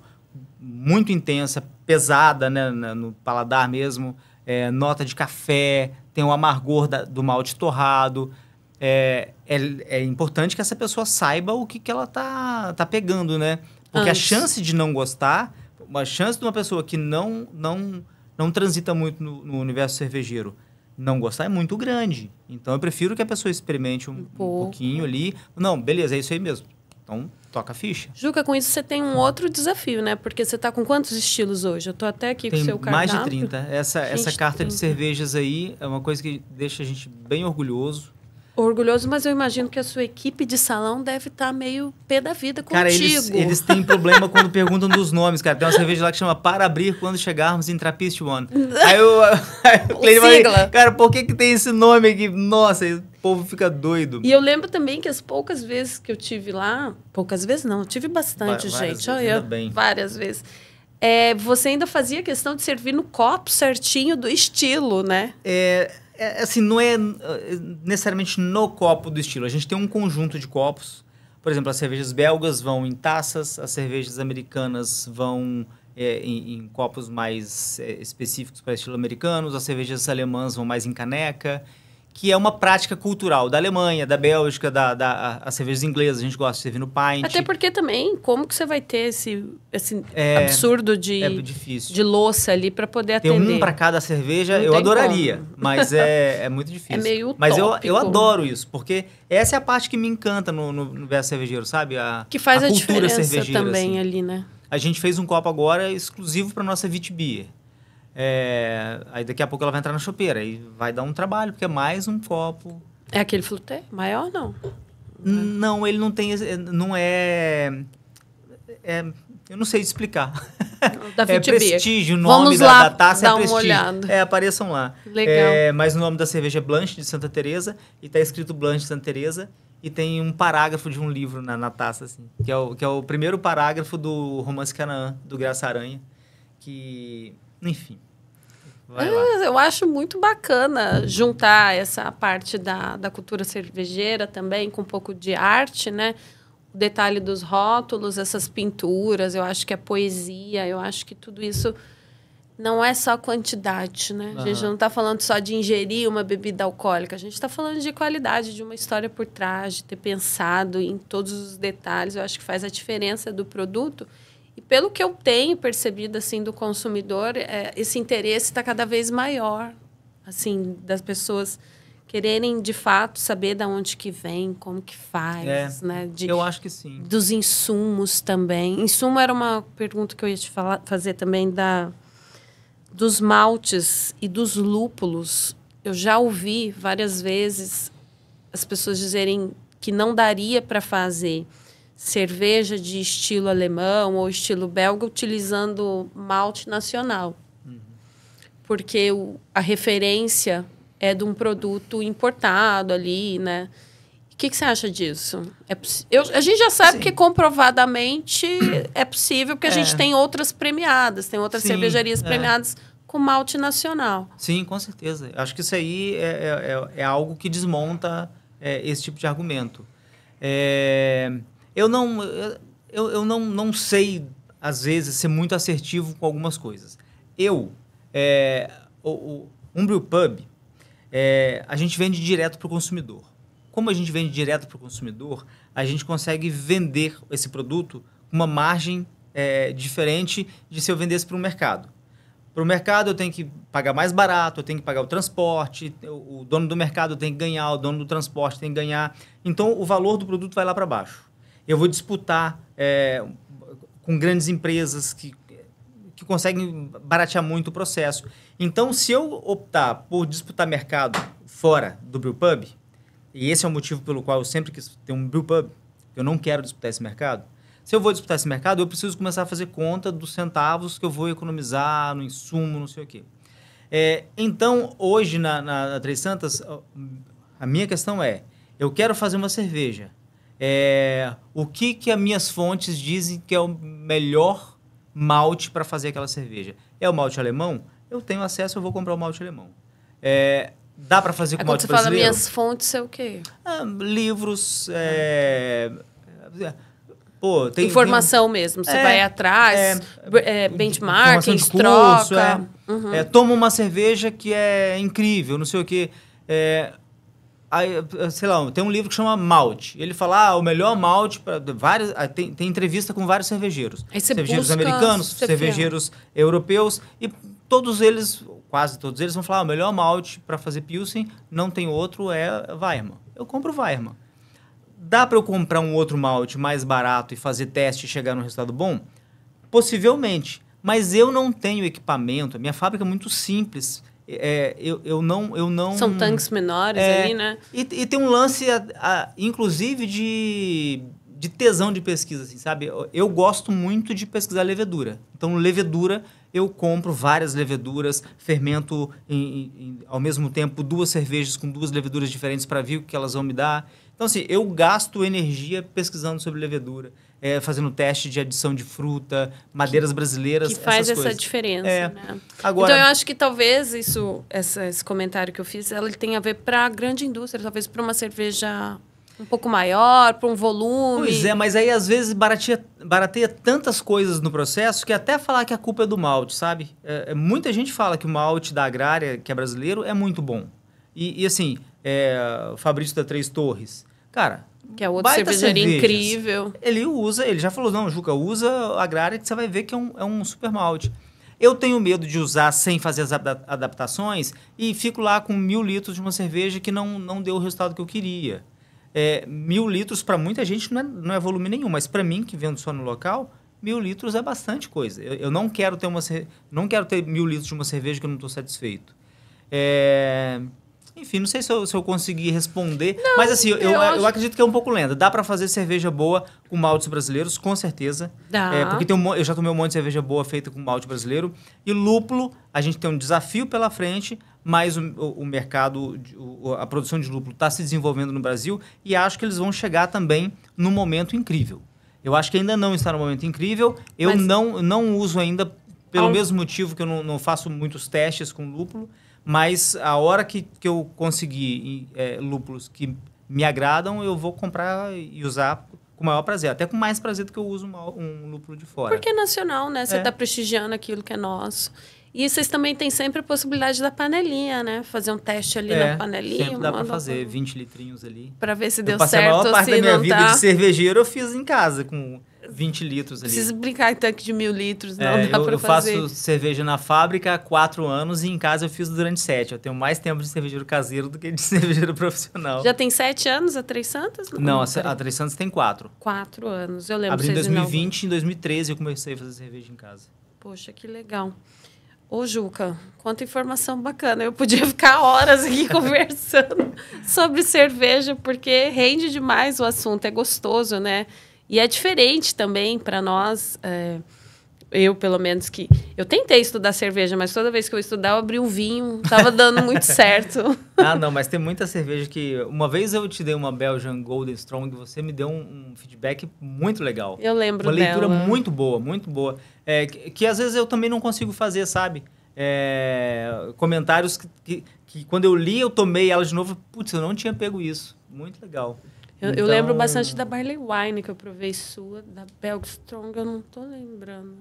muito intensa, pesada, né, no paladar mesmo, é, nota de café, tem o amargor da, do malte torrado. É, é, é, importante que essa pessoa saiba o que, que ela tá, tá pegando, né? Porque Antes. a chance de não gostar, a chance de uma pessoa que não não não transita muito no, no universo cervejeiro não gostar é muito grande. Então eu prefiro que a pessoa experimente um, um, um pouquinho ali. Não, beleza, é isso aí mesmo. Então, toca a ficha. Juca, com isso você tem um outro desafio, né? Porque você está com quantos estilos hoje? Eu estou até aqui tem com o seu cardápio. mais de 30. Essa, gente, essa carta 30. de cervejas aí é uma coisa que deixa a gente bem orgulhoso. Orgulhoso, mas eu imagino que a sua equipe de salão deve estar tá meio pé da vida contigo. Cara, eles, eles têm problema quando perguntam dos nomes, cara. Tem uma cerveja lá que chama Para Abrir Quando Chegarmos em Trapist One. Aí Aí o, o vai, cara, por que, que tem esse nome aqui? Nossa, povo fica doido. E eu lembro também que as poucas vezes que eu tive lá, poucas vezes não, eu tive bastante, Va gente. Vezes, eu, bem. Várias vezes. É, você ainda fazia questão de servir no copo certinho do estilo, né? É, é, assim, não é, é necessariamente no copo do estilo. A gente tem um conjunto de copos. Por exemplo, as cervejas belgas vão em taças, as cervejas americanas vão é, em, em, copos mais é, específicos para estilo americanos, as cervejas alemãs vão mais em caneca que é uma prática cultural da Alemanha, da Bélgica, da, da a, cervejas inglesas, a gente gosta de servir no pint. Até porque também, como que você vai ter esse, esse é, absurdo de, é de louça ali para poder atender? Tem um para cada cerveja, Não eu adoraria, como. mas é, é muito difícil. É meio utópico. Mas eu, eu adoro isso, porque essa é a parte que me encanta no, no, no verso cervejeiro, sabe? A, que faz a, a cultura diferença cervejeira, também assim. ali, né? A gente fez um copo agora exclusivo para nossa Vitbier. É, aí daqui a pouco ela vai entrar na chopeira e vai dar um trabalho, porque é mais um copo. É aquele flutê? Maior não? Não, ele não tem. Não é. é eu não sei explicar. Da é prestígio, o nome Vamos da, lá, da taça é prestígio. Olhada. É, apareçam lá. Legal. É, mas o nome da cerveja é Blanche de Santa Teresa e tá escrito Blanche de Santa Teresa e tem um parágrafo de um livro na, na taça assim, que é o que é o primeiro parágrafo do romance Canaã do Graça Aranha, que enfim. É, eu acho muito bacana juntar essa parte da, da cultura cervejeira também com um pouco de arte, né? O detalhe dos rótulos, essas pinturas, eu acho que a é poesia, eu acho que tudo isso não é só quantidade, né? Uhum. A gente não está falando só de ingerir uma bebida alcoólica, a gente está falando de qualidade, de uma história por trás, de ter pensado em todos os detalhes. Eu acho que faz a diferença do produto. E pelo que eu tenho percebido assim do consumidor, é, esse interesse está cada vez maior, assim, das pessoas quererem de fato saber da onde que vem, como que faz, é, né? De, eu acho que sim. Dos insumos também. Insumo era uma pergunta que eu ia te falar, fazer também da dos maltes e dos lúpulos. Eu já ouvi várias vezes as pessoas dizerem que não daria para fazer cerveja de estilo alemão ou estilo belga utilizando malte nacional. Uhum. Porque o, a referência é de um produto importado ali, né? O que, que você acha disso? É eu, a gente já sabe Sim. que comprovadamente é possível, porque é. a gente é. tem outras premiadas, tem outras Sim, cervejarias é. premiadas com malte nacional. Sim, com certeza. Acho que isso aí é, é, é, é algo que desmonta esse tipo de argumento. É, eu não, eu, eu não, não sei, às vezes, ser muito assertivo com algumas coisas. Eu, é, o, o Umbrio Pub, é, a gente vende direto para o consumidor. Como a gente vende direto para o consumidor, a gente consegue vender esse produto com uma margem é, diferente de se eu vendesse para o mercado. Para o mercado eu tenho que pagar mais barato, eu tenho que pagar o transporte, o dono do mercado tem que ganhar, o dono do transporte tem que ganhar. Então o valor do produto vai lá para baixo eu vou disputar é, com grandes empresas que, que conseguem baratear muito o processo. Então, se eu optar por disputar mercado fora do brewpub, e esse é o motivo pelo qual eu sempre quis ter um brewpub, eu não quero disputar esse mercado, se eu vou disputar esse mercado, eu preciso começar a fazer conta dos centavos que eu vou economizar no insumo, não sei o quê. É, então, hoje na, na, na Três Santas, a minha questão é: eu quero fazer uma cerveja. É, o que, que as minhas fontes dizem que é o melhor malte para fazer aquela cerveja? É o malte alemão? Eu tenho acesso, eu vou comprar o malte alemão. É, dá para fazer com é malte você brasileiro? Quando você fala minhas fontes, é o quê? Ah, livros, é... é pô, tem, informação tem... mesmo, você é, vai atrás, é, é, benchmarking, curso, troca. É, uhum. É, toma uma cerveja que é incrível, não sei o quê. É, Aí, sei lá, tem um livro que chama Malte. Ele fala, ah, o melhor malte para várias. Ah, tem, tem, entrevista com vários cervejeiros. cervejeiros americanos, cervejeiros europeus, e todos eles, quase todos eles, vão falar: ah, o melhor malte para fazer Pilsen, não tem outro, é Weimar. Eu compro Weimar. Dá para eu comprar um outro malte mais barato e fazer teste e chegar num resultado bom? Possivelmente. Mas eu não tenho equipamento, a minha fábrica é muito simples é, eu, eu, não, eu não. São tanques menores é, ali, né? E, e, tem um lance, a, a, inclusive, de, de tesão de pesquisa, assim, sabe? Eu, gosto muito de pesquisar levedura. Então, levedura, eu compro várias leveduras, fermento em, em, ao mesmo tempo duas cervejas com duas leveduras diferentes para ver o que elas vão me dar. Então, assim, eu gasto energia pesquisando sobre levedura é, fazendo teste de adição de fruta, madeiras brasileiras. Que faz essa diferença. É. Né? Agora, então eu acho que talvez isso, essa, esse comentário que eu fiz, ele tem a ver para a grande indústria, talvez para uma cerveja um pouco maior, para um volume. Pois é, mas aí às vezes baratia, barateia tantas coisas no processo que até falar que a culpa é do malte, sabe? É, é muita gente fala que o malte da agrária, que é brasileiro, é muito bom. E, e assim, é, o Fabrício da Três Torres. Cara, que é outra cervejaria cervejas. incrível. Ele usa, ele já falou, não, Juca, usa agrária que você vai ver que é um, é um super malte. Eu tenho medo de usar sem fazer as adaptações e fico lá com mil litros de uma cerveja que não, não deu o resultado que eu queria. É, mil litros para muita gente não é, não é volume nenhum, mas para mim, que vendo só no local, mil litros é bastante coisa. Eu, eu, não quero ter uma não quero ter mil litros de uma cerveja que eu não estou satisfeito. É, enfim, não sei se eu, se eu consegui responder, não, mas assim, eu, eu, acho... eu, acredito que é um pouco lenda. Dá para fazer cerveja boa com maltes brasileiros, com certeza. Dá. É, porque tem um, eu já tomei um monte de cerveja boa feita com malte brasileiro. E lúpulo, a gente tem um desafio pela frente, mas o, o, o mercado, o, a produção de lúpulo está se desenvolvendo no Brasil e acho que eles vão chegar também num momento incrível. Eu acho que ainda não está no momento incrível. Eu mas... não, não uso ainda, pelo Al... mesmo motivo que eu não, não faço muitos testes com lúpulo. Mas a hora que, que eu conseguir é, lúpulos que me agradam, eu vou comprar e usar com o maior prazer. Até com mais prazer do que eu uso um, um lúpulo de fora. Porque é nacional, né? Você está é. Tá prestigiando aquilo que é nosso. E vocês também têm sempre a possibilidade da panelinha, né? Fazer um teste ali é, na panelinha. Sempre dá para fazer, pra... 20 litrinhos ali. para ver se eu deu certo ou a maior parte da minha vida tá. de cervejeiro eu fiz em casa, com 20 litros ali. Precisa brincar em tanque de mil litros, não é, dá eu, pra eu fazer. Eu faço cerveja na fábrica há quatro anos e em casa eu fiz durante sete. Eu tenho mais tempo de cervejeiro caseiro do que de cervejeiro profissional. Já tem sete anos a Três Santos? Não, não a, a Três Santos tem quatro. Quatro anos, eu lembro. Abri em 2020 e em 2013 eu comecei a fazer cerveja em casa. Poxa, que legal. Ô, Juca, quanta informação bacana. Eu podia ficar horas aqui conversando sobre cerveja, porque rende demais o assunto, é gostoso, né? E é diferente também para nós. É, eu, pelo menos, que. Eu tentei estudar cerveja, mas toda vez que eu estudava, eu abri um vinho. Tava dando muito certo. ah, não, mas tem muita cerveja que. Uma vez eu te dei uma Belgian Golden Strong, você me deu um, um feedback muito legal. Eu lembro Uma leitura dela. muito boa, muito boa. É, que, que, às vezes eu também não consigo fazer, sabe? É, comentários que, que, que quando eu li, eu tomei ela de novo. Putz, eu não tinha pego isso. Muito legal. Eu, então... eu, lembro bastante da Barley Wine que eu provei sua, da Strong eu não tô lembrando.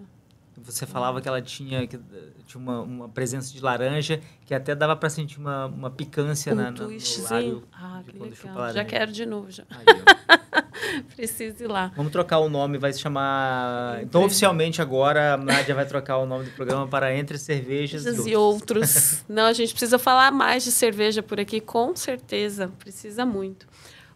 Você falava que ela tinha, que tinha uma, uma presença de laranja, que até dava para sentir uma, uma picância um na, no no lábio. Ah, que legal. Já quero de novo, já. Aí, Preciso ir lá. Vamos trocar o nome, vai se chamar... Então, oficialmente, agora, a Nádia vai trocar o nome do programa para Entre Cervejas e Outros. Não, a gente precisa falar mais de cerveja por aqui, com certeza. Precisa muito.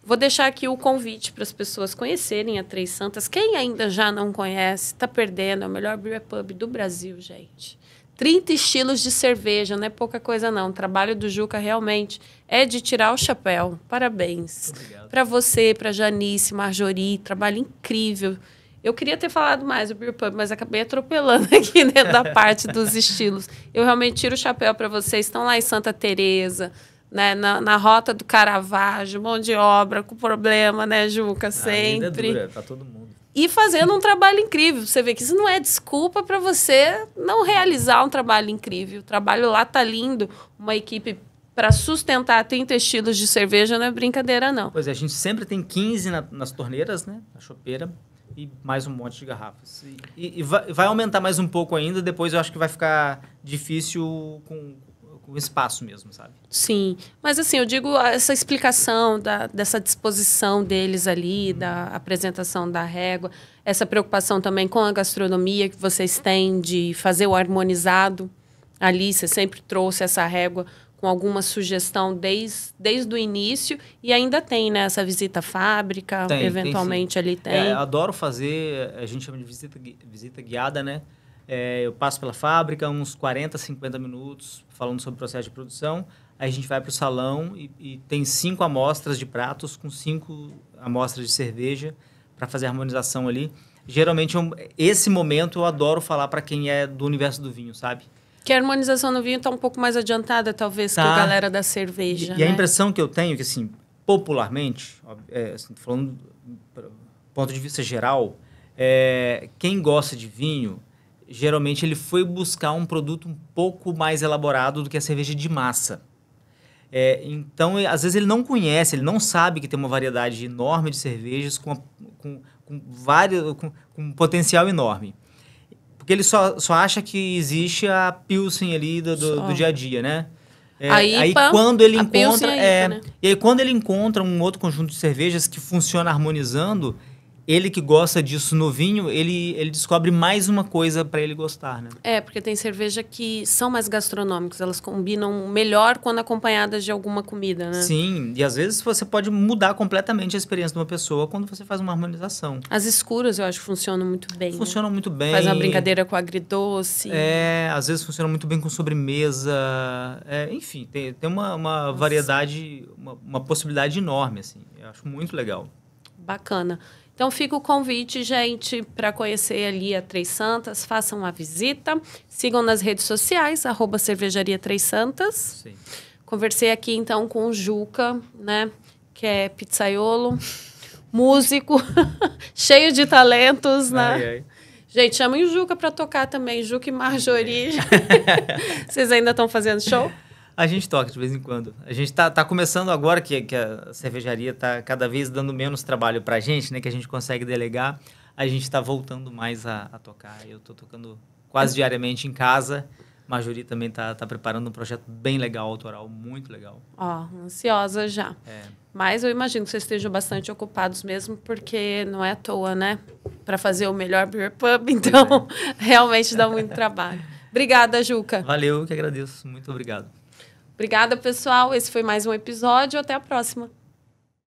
Vou deixar aqui o convite para as pessoas conhecerem a Três Santas. Quem ainda já não conhece, está perdendo. É o melhor beer pub do Brasil, gente. 30 estilos de cerveja, não é pouca coisa não. O trabalho do Juca realmente é de tirar o chapéu. Parabéns. Para você, para Janice, Marjorie, trabalho incrível. Eu queria ter falado mais o Beer Pub, mas acabei atropelando aqui dentro né, da parte dos estilos. Eu realmente tiro o chapéu para vocês. Estão lá em Santa Teresa, né, na, na, rota do Caravaggio, mão de obra, com problema, né, Juca, sempre. é dura tá todo mundo. E fazendo um trabalho incrível. Você vê que isso não é desculpa para você não realizar um trabalho incrível. O trabalho lá tá lindo, uma equipe para sustentar 30 estilos de cerveja não é brincadeira, não. Pois é, a gente sempre tem 15 na, nas torneiras, né? Na chopeira. E mais um monte de garrafas. E, e, e vai, vai, aumentar mais um pouco ainda. Depois eu acho que vai ficar difícil com, com o espaço mesmo, sabe? Sim, mas assim, eu digo essa explicação da, dessa disposição deles ali, da apresentação da régua, essa preocupação também com a gastronomia que vocês têm de fazer o harmonizado ali, você sempre trouxe essa régua com alguma sugestão desde, desde o início e ainda tem né, essa visita à fábrica, tem, eventualmente é, tem, ali tem. É, adoro fazer, a gente chama de visita, visita guiada, né? É, eu passo pela fábrica uns 40, 50 minutos falando sobre o processo de produção. Aí a gente vai para o salão e, e, tem cinco amostras de pratos com cinco amostras de cerveja para fazer a harmonização ali. Geralmente, eu, é esse momento eu adoro falar para quem é do universo do vinho, sabe? Que a harmonização no vinho está um pouco mais adiantada, talvez, tá. que a tá. galera da cerveja. E, né? e, a né? impressão que eu tenho, é que assim, popularmente, é, assim, falando do ponto de vista geral, é, quem gosta de vinho geralmente ele foi buscar um produto um pouco mais elaborado do que a cerveja de massa. É, então, às vezes ele não conhece, ele não sabe que tem uma variedade enorme de cervejas com, com, com, com, com um potencial enorme. Porque ele só, só acha que existe a Pilsen ali do, do, do dia a dia, né? É, a IPA, aí quando ele encontra. É é, IPA, né? E aí quando ele encontra um outro conjunto de cervejas que funciona harmonizando, ele que gosta disso no vinho, ele, ele descobre mais uma coisa para ele gostar, né? É, porque tem cerveja que são mais gastronômicas, elas combinam melhor quando acompanhadas de alguma comida, né? Sim, e às vezes você pode mudar completamente a experiência de uma pessoa quando você faz uma harmonização. As escuras eu acho que funcionam muito bem. Né? Funcionam né? muito bem. Faz uma brincadeira com agridoce. É, às vezes funciona muito bem com sobremesa. É, enfim, tem, tem uma, uma variedade, uma, uma possibilidade enorme, assim. Eu acho muito legal. Bacana. Então fica o convite, gente, para conhecer ali a Três Santas. Façam uma visita, sigam nas redes sociais, arroba cervejaria Três Santas. Conversei aqui então com o Juca, né? Que é pizzaiolo, músico, cheio de talentos, né? Ai, ai. Gente, chamem o Juca para tocar também, Juca e Marjorie. Vocês ainda estão fazendo show? A gente toca de vez em quando. A gente tá, tá começando agora que, que a cervejaria tá cada vez dando menos trabalho pra gente, né? Que a gente consegue delegar. A gente tá voltando mais a, a tocar. Eu tô tocando quase diariamente em casa. Majuri também tá, tá preparando um projeto bem legal, autoral, muito legal. Ó, oh, ansiosa já. É. Mas eu imagino que vocês estejam bastante ocupados mesmo, porque não é à toa, né? Para fazer o melhor beer pub, então é. realmente dá muito trabalho. Obrigada, Juca. Valeu, que agradeço. Muito obrigado. Obrigada, pessoal. Esse foi mais um episódio. Até a próxima.